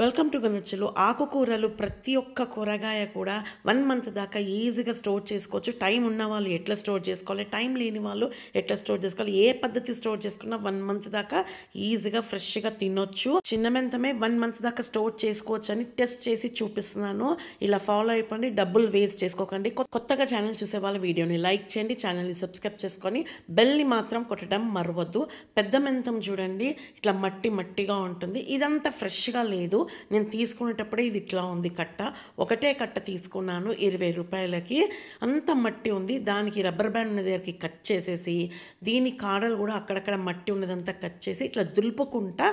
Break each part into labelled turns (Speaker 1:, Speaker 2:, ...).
Speaker 1: welcome to గనచ్చలు ఆకుకూరలు ప్రతి ఒక్క కూరగాయ కూడా వన్ మంత్ దాకా ఈజీగా స్టోర్ చేసుకోవచ్చు టైం ఉన్న వాళ్ళు ఎట్లా స్టోర్ చేసుకోవాలి టైం లేని వాళ్ళు ఎట్లా స్టోర్ చేసుకోవాలి ఏ పద్ధతి స్టోర్ చేసుకున్నా వన్ మంత్ దాకా ఈజీగా ఫ్రెష్గా తినొచ్చు చిన్న మెంతమే వన్ మంత్ దాకా స్టోర్ చేసుకోవచ్చు అని టెస్ట్ చేసి చూపిస్తున్నాను ఇలా ఫాలో అయిపోండి డబ్బులు వేస్ట్ చేసుకోకండి కొత్తగా ఛానల్ చూసే వాళ్ళ వీడియోని లైక్ చేయండి ఛానల్ని సబ్స్క్రైబ్ చేసుకొని బెల్ని మాత్రం కొట్టడం మరవద్దు పెద్ద మెంతం చూడండి ఇట్లా మట్టి మట్టిగా ఉంటుంది ఇదంతా ఫ్రెష్గా లేదు నేను తీసుకునేటప్పుడే ఇది ఇట్లా ఉంది కట్ట ఒకటే కట్ట తీసుకున్నాను ఇరవై రూపాయలకి అంత మట్టి ఉంది దానికి రబ్బర్ బ్యాండ్ ఉన్న దగ్గరికి కట్ చేసేసి దీని కాడలు కూడా అక్కడక్కడ మట్టి ఉన్నదంతా కట్ చేసి ఇట్లా దులుపుకుంటా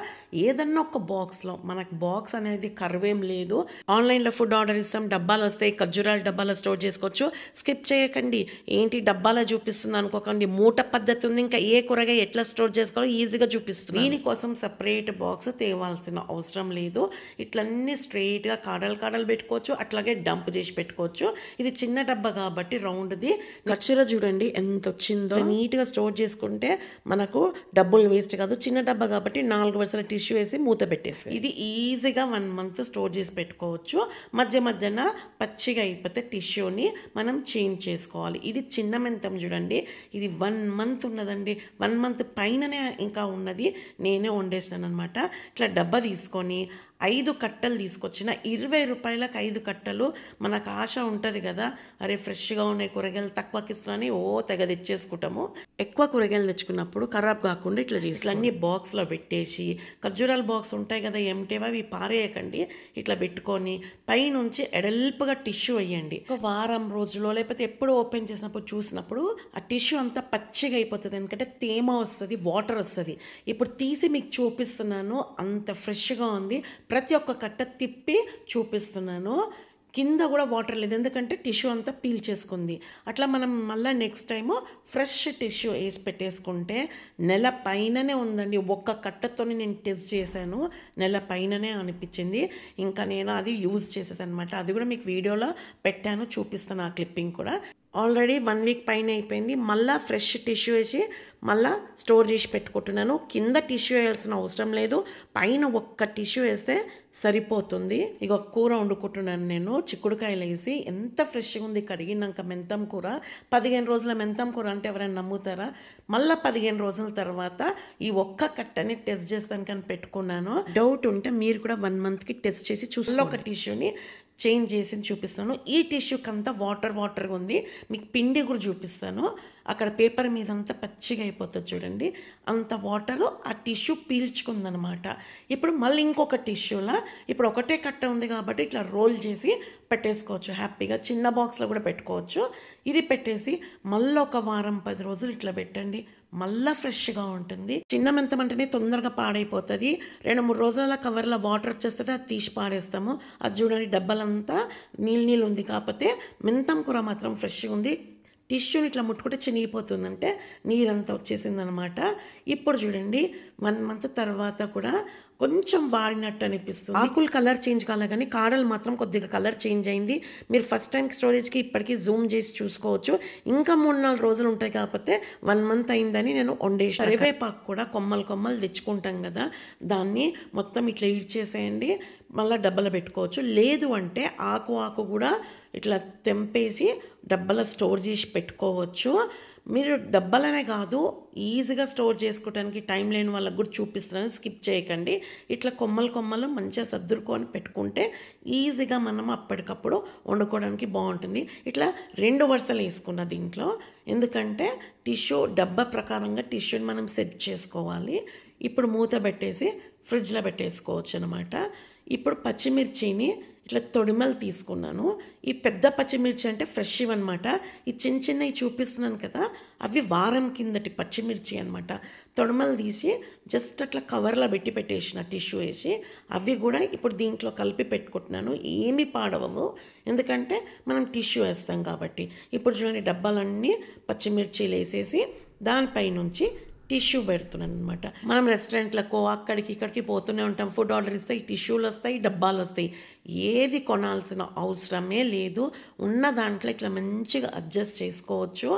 Speaker 1: ఏదన్నా ఒక బాక్స్లో మనకు బాక్స్ అనేది కరువేం లేదు ఆన్లైన్లో ఫుడ్ ఆర్డర్ ఇస్తాం డబ్బాలు వస్తాయి ఖర్జూరాలు డబ్బాలో స్టోర్ చేసుకోవచ్చు స్కిప్ చేయకండి ఏంటి డబ్బాలో చూపిస్తుంది అనుకోకండి మూట పద్ధతి ఉంది ఇంకా ఏ కూరగాయ ఎట్లా స్టోర్ చేసుకోవాలో ఈజీగా చూపిస్తుంది దీనికోసం సపరేట్ బాక్స్ తేవాల్సిన అవసరం లేదు ఇట్లన్నీ స్ట్రైట్గా కాడలు కాడలు పెట్టుకోవచ్చు అట్లాగే డంప్ చేసి పెట్టుకోవచ్చు ఇది చిన్న డబ్బా కాబట్టి రౌండ్ది ఖర్చులో చూడండి ఎంత వచ్చిందో నీట్గా స్టోర్ చేసుకుంటే మనకు డబ్బులు వేస్ట్ కాదు చిన్న డబ్బా కాబట్టి నాలుగు వరుసల టిష్యూ వేసి మూత పెట్టేసి ఇది ఈజీగా వన్ మంత్ స్టోర్ చేసి పెట్టుకోవచ్చు మధ్య మధ్యన పచ్చిగా అయిపోతే టిష్యూని మనం చేంజ్ చేసుకోవాలి ఇది చిన్న మెంతం చూడండి ఇది వన్ మంత్ ఉన్నదండి వన్ మంత్ పైననే ఇంకా ఉన్నది నేనే వండేసినాను అనమాట ఇట్లా డబ్బా తీసుకొని ఐదు కట్టలు తీసుకొచ్చిన ఇరవై రూపాయలకు ఐదు కట్టలు మనకు ఆశ ఉంటుంది కదా అరే ఫ్రెష్గా ఉన్నాయి కూరగాయలు తక్కువకి ఇస్తున్నాయి ఓ తెగ తెచ్చేసుకుంటాము ఎక్కువ కూరగాయలు తెచ్చుకున్నప్పుడు ఖరాబ్ కాకుండా ఇట్లా అన్ని బాక్స్లో పెట్టేసి ఖర్జూరాల బాక్స్ ఉంటాయి కదా ఏమిటేవో అవి పారేయకండి ఇట్లా పెట్టుకొని పైనుంచి ఎడల్పుగా టిష్యూ వేయండి ఒక వారం రోజులో లేకపోతే ఎప్పుడు ఓపెన్ చేసినప్పుడు చూసినప్పుడు ఆ టిష్యూ అంతా పచ్చిగా అయిపోతుంది ఎందుకంటే తేమ వస్తుంది వాటర్ వస్తుంది ఇప్పుడు తీసి మీకు చూపిస్తున్నాను అంత ఫ్రెష్గా ఉంది ప్రతి ఒక్క కట్ట తిప్పి చూపిస్తున్నాను కింద కూడా వాటర్ లేదు ఎందుకంటే టిష్యూ అంతా పీల్ చేసుకుంది అట్లా మనం మళ్ళీ నెక్స్ట్ టైం ఫ్రెష్ టిష్యూ వేసి పెట్టేసుకుంటే నెల పైననే ఉందండి ఒక్క కట్టతోనే నేను టెస్ట్ చేశాను నెల పైననే అనిపించింది ఇంకా నేను అది యూజ్ చేసేసాను అనమాట అది కూడా మీకు వీడియోలో పెట్టాను చూపిస్తాను ఆ క్లిప్పింగ్ కూడా ఆల్రెడీ వన్ వీక్ పైన అయిపోయింది మళ్ళా ఫ్రెష్ టిష్యూ వేసి మళ్ళా స్టోర్ చేసి పెట్టుకుంటున్నాను కింద టిష్యూ వేయాల్సిన అవసరం లేదు పైన ఒక్క టిష్యూ వేస్తే సరిపోతుంది ఇక కూర వండుకుంటున్నాను నేను చిక్కుడుకాయలు వేసి ఎంత ఫ్రెష్గా ఉంది కడిగినాక మెంతం కూర పదిహేను రోజుల మెంతం కూర అంటే ఎవరైనా నమ్ముతారా మళ్ళీ పదిహేను రోజుల తర్వాత ఈ ఒక్క కట్టని టెస్ట్ చేస్తాను కానీ పెట్టుకున్నాను డౌట్ ఉంటే మీరు కూడా వన్ మంత్కి టెస్ట్ చేసి చూసి ఒక టిష్యూని చేంజ్ చేసి చూపిస్తాను ఈ టిష్యూకి అంతా వాటర్ వాటర్గా ఉంది మీకు పిండి కూడా చూపిస్తాను అక్కడ పేపర్ మీద అంతా పచ్చిగా అయిపోతుంది చూడండి అంత వాటరు ఆ టిష్యూ పీల్చుకుందనమాట ఇప్పుడు మళ్ళీ ఇంకొక టిష్యూలా ఇప్పుడు ఒకటే కట్ట ఉంది కాబట్టి ఇట్లా రోల్ చేసి పెట్టేసుకోవచ్చు హ్యాపీగా చిన్న బాక్స్లో కూడా పెట్టుకోవచ్చు ఇది పెట్టేసి మళ్ళీ ఒక వారం పది రోజులు ఇట్లా పెట్టండి మళ్ళా ఫ్రెష్గా ఉంటుంది చిన్న మెంతమంటేనే తొందరగా పాడైపోతుంది రెండు మూడు రోజుల కవర్లో వాటర్ వచ్చేస్తుంది అది తీసి పాడేస్తాము అది చూడండి డబ్బాలంతా నీళ్ళు నీళ్ళు ఉంది కాకపోతే మెంతం కూర మాత్రం ఫ్రెష్గా ఉంది టిష్యూని ఇట్లా ముట్టుకుంటే చినిగిపోతుందంటే నీరంతా వచ్చేసిందనమాట ఇప్పుడు చూడండి వన్ మంత్ తర్వాత కూడా కొంచెం వాడినట్టు అనిపిస్తుంది ఆకులు కలర్ చేంజ్ కాలే కానీ కారలు మాత్రం కొద్దిగా కలర్ చేంజ్ అయింది మీరు ఫస్ట్ టైం స్టోరేజ్కి ఇప్పటికీ జూమ్ చేసి చూసుకోవచ్చు ఇంకా మూడు నాలుగు రోజులు ఉంటాయి కాకపోతే వన్ మంత్ అయిందని నేను వండేసాను కరివేపాకు కూడా కొమ్మలు కొమ్మలు తెచ్చుకుంటాం కదా దాన్ని మొత్తం ఇట్లా చేసేయండి మళ్ళీ డబ్బలు పెట్టుకోవచ్చు లేదు అంటే ఆకు ఆకు కూడా ఇట్లా తెంపేసి డబ్బల స్టోర్ చేసి పెట్టుకోవచ్చు మీరు డబ్బలనే కాదు ఈజీగా స్టోర్ చేసుకోవడానికి టైం లేని వాళ్ళకి కూడా చూపిస్తున్నాను స్కిప్ చేయకండి ఇట్లా కొమ్మలు కొమ్మలు మంచిగా సర్దురుకొని పెట్టుకుంటే ఈజీగా మనం అప్పటికప్పుడు వండుకోవడానికి బాగుంటుంది ఇట్లా రెండు వరుసలు వేసుకున్న దీంట్లో ఎందుకంటే టిష్యూ డబ్బా ప్రకారంగా టిష్యూని మనం సెట్ చేసుకోవాలి ఇప్పుడు మూత పెట్టేసి ఫ్రిడ్జ్లో పెట్టేసుకోవచ్చు అనమాట ఇప్పుడు పచ్చిమిర్చిని ఇట్లా తొడిమలు తీసుకున్నాను ఈ పెద్ద పచ్చిమిర్చి అంటే ఫ్రెష్ ఇవన్నమాట ఈ చిన్న చిన్నవి చూపిస్తున్నాను కదా అవి వారం కిందటి పచ్చిమిర్చి అనమాట తొడిమలు తీసి జస్ట్ అట్లా కవర్లో పెట్టి పెట్టేసిన టిష్యూ వేసి అవి కూడా ఇప్పుడు దీంట్లో కలిపి పెట్టుకుంటున్నాను ఏమి పాడవవు ఎందుకంటే మనం టిష్యూ వేస్తాం కాబట్టి ఇప్పుడు చూడండి డబ్బాలన్నీ పచ్చిమిర్చిలు వేసేసి దానిపై నుంచి టిష్యూ పెడుతున్నాను అనమాట మనం రెస్టారెంట్లకు అక్కడికి ఇక్కడికి పోతూనే ఉంటాం ఫుడ్ ఆర్డర్ ఇస్తే టిష్యూలు వస్తాయి డబ్బాలు వస్తాయి ఏది కొనాల్సిన అవసరమే లేదు ఉన్న దాంట్లో ఇట్లా మంచిగా అడ్జస్ట్ చేసుకోవచ్చు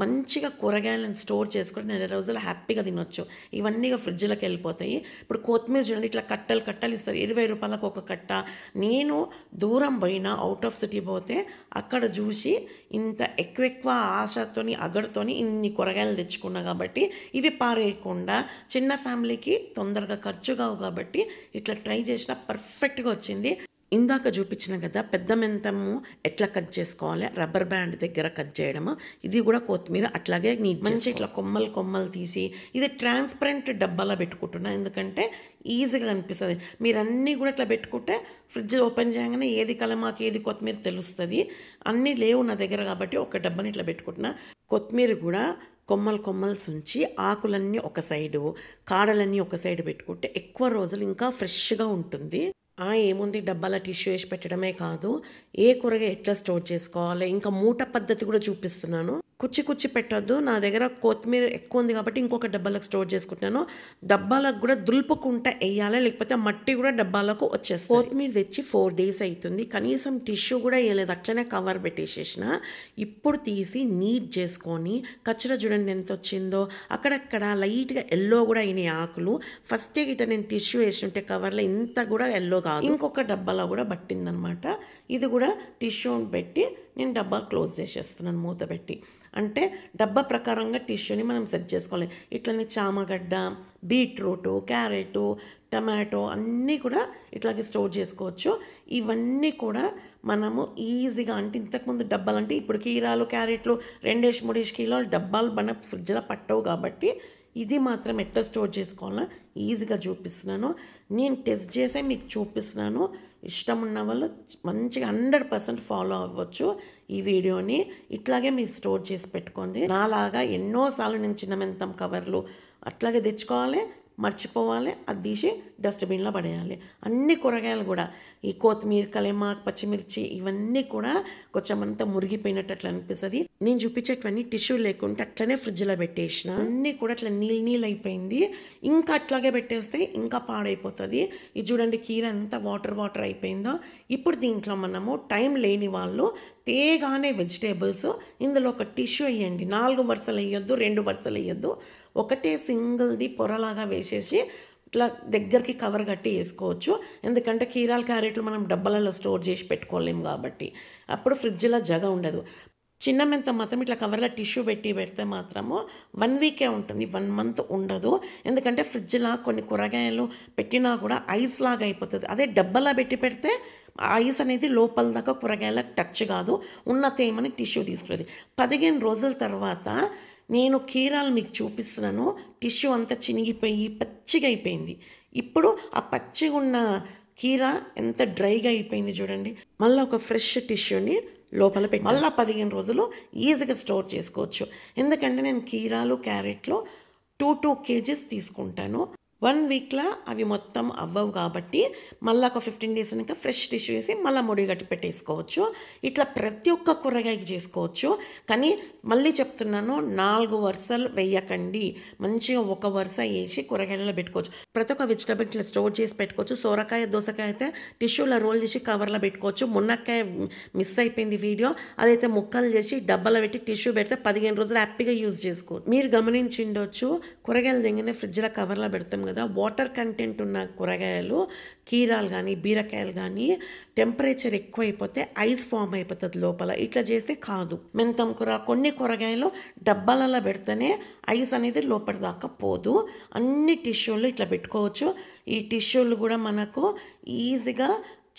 Speaker 1: మంచిగా కూరగాయలను స్టోర్ చేసుకుని నెల రోజులు హ్యాపీగా తినొచ్చు ఇవన్నీ ఫ్రిడ్జ్లోకి వెళ్ళిపోతాయి ఇప్పుడు కొత్తిమీర చూడండి ఇట్లా కట్టలు కట్టలు ఇస్తారు ఇరవై రూపాయలకు ఒక కట్ట నేను దూరం పోయినా అవుట్ ఆఫ్ సిటీ పోతే అక్కడ చూసి ఇంత ఎక్కువ ఎక్కువ ఆశతోని అగడుతోని ఇన్ని కూరగాయలు తెచ్చుకున్నా కాబట్టి ఇవి పారేయకుండా చిన్న ఫ్యామిలీకి తొందరగా ఖర్చు కావు కాబట్టి ఇట్లా ట్రై చేసినా పర్ఫెక్ట్గా వచ్చింది ఇందాక చూపించిన కదా పెద్ద మెంతము ఎట్లా కట్ చేసుకోవాలి రబ్బర్ బ్యాండ్ దగ్గర కట్ చేయడము ఇది కూడా కొత్తిమీర అట్లాగే నీట్ మంచి ఇట్లా కొమ్మలు కొమ్మలు తీసి ఇది ట్రాన్స్పరెంట్ డబ్బాలో పెట్టుకుంటున్నా ఎందుకంటే ఈజీగా అనిపిస్తుంది మీరు అన్నీ కూడా ఇట్లా పెట్టుకుంటే ఫ్రిడ్జ్ ఓపెన్ చేయగానే ఏది కలమాకి ఏది కొత్తిమీర తెలుస్తుంది అన్నీ లేవు నా దగ్గర కాబట్టి ఒక డబ్బాని ఇట్లా పెట్టుకుంటున్నా కొత్తిమీర కూడా కొమ్మలు కొమ్మలు ఉంచి ఆకులన్నీ ఒక సైడు కాడలన్నీ ఒక సైడు పెట్టుకుంటే ఎక్కువ రోజులు ఇంకా ఫ్రెష్గా ఉంటుంది ఏముంది డబ్బాల టిష్యూ వేసి పెట్టడమే కాదు ఏ కూరగా ఎట్లా స్టోర్ చేసుకోవాలి ఇంకా మూట పద్ధతి కూడా చూపిస్తున్నాను కుచ్చి కుచ్చి పెట్టొద్దు నా దగ్గర కొత్తిమీర ఎక్కువ ఉంది కాబట్టి ఇంకొక డబ్బాలకు స్టోర్ చేసుకుంటున్నాను డబ్బాలకు కూడా దులుపుకుంటా వేయాలి లేకపోతే మట్టి కూడా డబ్బాలకు వచ్చేస్తుంది కొత్తిమీర తెచ్చి ఫోర్ డేస్ అవుతుంది కనీసం టిష్యూ కూడా వేయలేదు అట్లనే కవర్ పెట్టేసేసిన ఇప్పుడు తీసి నీట్ చేసుకొని కచ్చర చూడండి ఎంత వచ్చిందో అక్కడక్కడ లైట్గా ఎల్లో కూడా అయినాయి ఆకులు ఫస్ట్ గిట నేను టిష్యూ ఉంటే కవర్లో ఇంత కూడా ఎల్లో కాదు ఇంకొక డబ్బాలో కూడా పట్టిందనమాట ఇది కూడా టిష్యూ పెట్టి నేను డబ్బా క్లోజ్ చేసేస్తున్నాను మూత పెట్టి అంటే డబ్బా ప్రకారంగా టిష్యూని మనం సెట్ చేసుకోవాలి ఇట్లనే చామగడ్డ బీట్రూటు క్యారెటు టమాటో అన్నీ కూడా ఇట్లాగే స్టోర్ చేసుకోవచ్చు ఇవన్నీ కూడా మనము ఈజీగా అంటే ఇంతకుముందు డబ్బాలు అంటే ఇప్పుడు కీరాలు క్యారెట్లు రెండేసి మూడేసి కిలోలు డబ్బాలు మన ఫ్రిడ్జ్లో పట్టవు కాబట్టి ఇది మాత్రం ఎట్లా స్టోర్ చేసుకోవాలో ఈజీగా చూపిస్తున్నాను నేను టెస్ట్ చేసే మీకు చూపిస్తున్నాను ఇష్టం ఉన్న వాళ్ళు మంచిగా హండ్రెడ్ పర్సెంట్ ఫాలో అవ్వచ్చు ఈ వీడియోని ఇట్లాగే మీరు స్టోర్ చేసి పెట్టుకోండి నాలాగా ఎన్నోసార్లు నేను చిన్న మెంతం కవర్లు అట్లాగే తెచ్చుకోవాలి మర్చిపోవాలి అది తీసి డస్ట్బిన్లో పడేయాలి అన్ని కూరగాయలు కూడా ఈ కొత్తిమీర కలేమాకు పచ్చిమిర్చి ఇవన్నీ కూడా కొంచెం అంతా మురిగిపోయినట్టు అట్లా అనిపిస్తుంది నేను చూపించేటవన్నీ టిష్యూ లేకుండా అట్లనే ఫ్రిడ్జ్లో పెట్టేసిన అన్నీ కూడా అట్లా నీళ్ళు నీళ్ళు అయిపోయింది ఇంకా అట్లాగే పెట్టేస్తే ఇంకా పాడైపోతుంది ఇది చూడండి కీర అంతా వాటర్ వాటర్ అయిపోయిందో ఇప్పుడు దీంట్లో మనము టైం లేని వాళ్ళు తేగానే వెజిటేబుల్స్ ఇందులో ఒక టిష్యూ వేయండి నాలుగు వరుసలు వేయొద్దు రెండు వరుసలు వేయొద్దు ఒకటే సింగిల్ది పొరలాగా వేసేసి ఇట్లా దగ్గరికి కవర్ కట్టి వేసుకోవచ్చు ఎందుకంటే కీరాల క్యారెట్లు మనం డబ్బాలలో స్టోర్ చేసి పెట్టుకోలేము కాబట్టి అప్పుడు ఫ్రిడ్జ్లో జగ ఉండదు చిన్న మెంత మాత్రం ఇట్లా కవర్లో టిష్యూ పెట్టి పెడితే మాత్రము వన్ వీకే ఉంటుంది వన్ మంత్ ఉండదు ఎందుకంటే ఫ్రిడ్జ్లా కొన్ని కూరగాయలు పెట్టినా కూడా ఐస్ లాగా అయిపోతుంది అదే డబ్బలా పెట్టి పెడితే ఐస్ అనేది లోపల దాకా కూరగాయలకు టచ్ కాదు ఉన్న తేమని టిష్యూ తీసుకురది పదిహేను రోజుల తర్వాత నేను కీరాలు మీకు చూపిస్తున్నాను టిష్యూ అంతా చినిగిపోయి పచ్చిగా అయిపోయింది ఇప్పుడు ఆ పచ్చిగా ఉన్న కీర ఎంత డ్రైగా అయిపోయింది చూడండి మళ్ళీ ఒక ఫ్రెష్ టిష్యూని లోపల పెట్టి మళ్ళీ పదిహేను రోజులు ఈజీగా స్టోర్ చేసుకోవచ్చు ఎందుకంటే నేను కీరాలు క్యారెట్లు టూ టూ కేజీస్ తీసుకుంటాను వన్ వీక్లో అవి మొత్తం అవ్వవు కాబట్టి మళ్ళీ ఒక ఫిఫ్టీన్ డేస్ కనుక ఫ్రెష్ డిష్ వేసి మళ్ళీ ముడి గట్టి పెట్టేసుకోవచ్చు ఇట్లా ప్రతి ఒక్క కూరగాయకి చేసుకోవచ్చు కానీ మళ్ళీ చెప్తున్నాను నాలుగు వరుసలు వేయకండి మంచిగా ఒక వరుస వేసి కూరగాయలలో పెట్టుకోవచ్చు ప్రతి ఒక్క వెజిటబుల్ ఇట్లా స్టోర్ చేసి పెట్టుకోవచ్చు సోరకాయ దోసకాయ అయితే టిష్యూలో రోల్ చేసి కవర్లో పెట్టుకోవచ్చు మున్నక్కాయ మిస్ అయిపోయింది వీడియో అదైతే ముక్కలు చేసి డబ్బాలో పెట్టి టిష్యూ పెడితే పదిహేను రోజులు హ్యాపీగా యూజ్ చేసుకోవచ్చు మీరు గమనించిండొచ్చు కూరగాయలు దింగిన ఫ్రిడ్జ్లో కవర్లో పెడతాం కదా కదా వాటర్ కంటెంట్ ఉన్న కూరగాయలు కీరాలు కానీ బీరకాయలు కానీ టెంపరేచర్ ఎక్కువైపోతే ఐస్ ఫామ్ అయిపోతుంది లోపల ఇట్లా చేస్తే కాదు మెంతం కూర కొన్ని కూరగాయలు డబ్బాలలో పెడితేనే ఐస్ అనేది లోపల దాకా పోదు అన్ని టిష్యూలు ఇట్లా పెట్టుకోవచ్చు ఈ టిష్యూలు కూడా మనకు ఈజీగా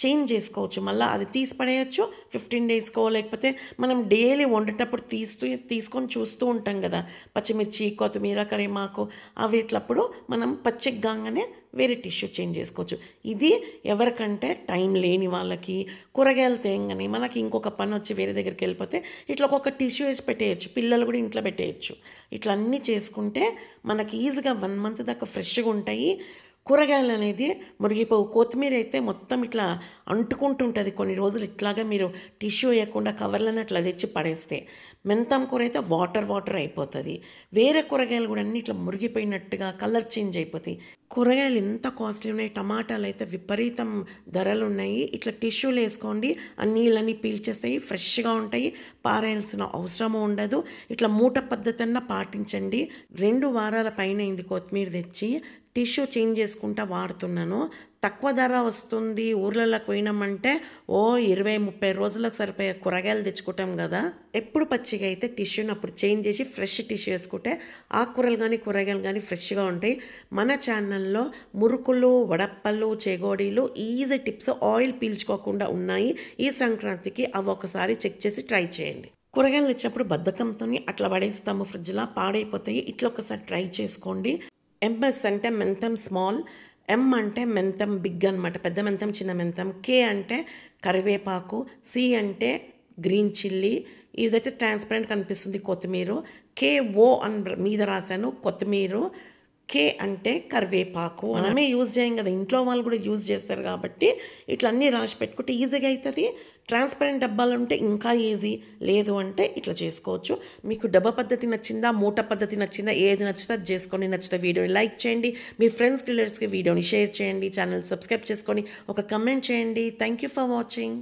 Speaker 1: చేంజ్ చేసుకోవచ్చు మళ్ళీ అది తీసి పడేయచ్చు ఫిఫ్టీన్ డేస్కో లేకపోతే మనం డైలీ వండేటప్పుడు తీస్తూ తీసుకొని చూస్తూ ఉంటాం కదా పచ్చిమిర్చి కొత్తిమీర కరివేమాకు అవిట్లప్పుడు మనం పచ్చిగ్గానే వేరే టిష్యూ చేంజ్ చేసుకోవచ్చు ఇది ఎవరికంటే టైం లేని వాళ్ళకి కూరగాయలు తేయంగానే మనకి ఇంకొక పని వచ్చి వేరే దగ్గరికి వెళ్ళిపోతే ఇట్లా ఒక్కొక్క టిష్యూ వేసి పెట్టేయచ్చు పిల్లలు కూడా ఇంట్లో పెట్టేయచ్చు ఇట్లా అన్నీ చేసుకుంటే మనకి ఈజీగా వన్ మంత్ దాకా ఫ్రెష్గా ఉంటాయి కూరగాయలు అనేది మురిగిపోవు కొత్తిమీర అయితే మొత్తం ఇట్లా అంటుకుంటుంటుంది కొన్ని రోజులు ఇట్లాగా మీరు టిష్యూ వేయకుండా కవర్లను అట్లా తెచ్చి పడేస్తే మెంతం కూర అయితే వాటర్ వాటర్ అయిపోతుంది వేరే కూరగాయలు కూడా అన్ని ఇట్లా మురిగిపోయినట్టుగా కలర్ చేంజ్ అయిపోతాయి కూరగాయలు ఎంత కాస్ట్లీ ఉన్నాయి టమాటాలు అయితే విపరీతం ధరలు ఉన్నాయి ఇట్లా టిష్యూలు వేసుకోండి ఆ నీళ్ళని పీల్చేస్తాయి ఫ్రెష్గా ఉంటాయి పారేయాల్సిన అవసరము ఉండదు ఇట్లా మూట పద్ధతి పాటించండి రెండు వారాల పైన ఇంది కొత్తిమీర తెచ్చి టిష్యూ చేంజ్ చేసుకుంటా వాడుతున్నాను తక్కువ ధర వస్తుంది ఊర్లలోకి పోయినామంటే ఓ ఇరవై ముప్పై రోజులకు సరిపోయే కూరగాయలు తెచ్చుకుంటాం కదా ఎప్పుడు పచ్చిగా అయితే టిష్యూని అప్పుడు చేంజ్ చేసి ఫ్రెష్ టిష్యూ వేసుకుంటే ఆకుకూరలు కానీ కూరగాయలు కానీ ఫ్రెష్గా ఉంటాయి మన ఛానల్లో మురుకులు వడప్పలు చేగోడీలు ఈజీ టిప్స్ ఆయిల్ పీల్చుకోకుండా ఉన్నాయి ఈ సంక్రాంతికి అవి ఒకసారి చెక్ చేసి ట్రై చేయండి కూరగాయలు తెచ్చినప్పుడు బద్ధకంతో అట్లా పడేస్తాము ఫ్రిడ్జ్లో పాడైపోతాయి ఇట్లా ఒకసారి ట్రై చేసుకోండి ఎంఎస్ అంటే మెంతం స్మాల్ ఎం అంటే మెంతం బిగ్ అనమాట పెద్ద మెంతం చిన్న మెంతం కే అంటే కరివేపాకు సి అంటే గ్రీన్ చిల్లీ ఇదైతే ట్రాన్స్పరెంట్ కనిపిస్తుంది కొత్తిమీర కేఓ అని మీద రాశాను కొత్తిమీర కే అంటే కరివేపాకు మనమే యూజ్ చేయం కదా ఇంట్లో వాళ్ళు కూడా యూజ్ చేస్తారు కాబట్టి ఇట్లా అన్నీ రాసి పెట్టుకుంటే ఈజీగా అవుతుంది ట్రాన్స్పరెంట్ డబ్బాలు ఉంటే ఇంకా ఈజీ లేదు అంటే ఇట్లా చేసుకోవచ్చు మీకు డబ్బా పద్ధతి నచ్చిందా మూట పద్ధతి నచ్చిందా ఏది నచ్చితే అది చేసుకొని నచ్చితే వీడియోని లైక్ చేయండి మీ ఫ్రెండ్స్ రిలేటివ్స్కి వీడియోని షేర్ చేయండి ఛానల్ సబ్స్క్రైబ్ చేసుకొని ఒక కమెంట్ చేయండి థ్యాంక్ యూ ఫర్ వాచింగ్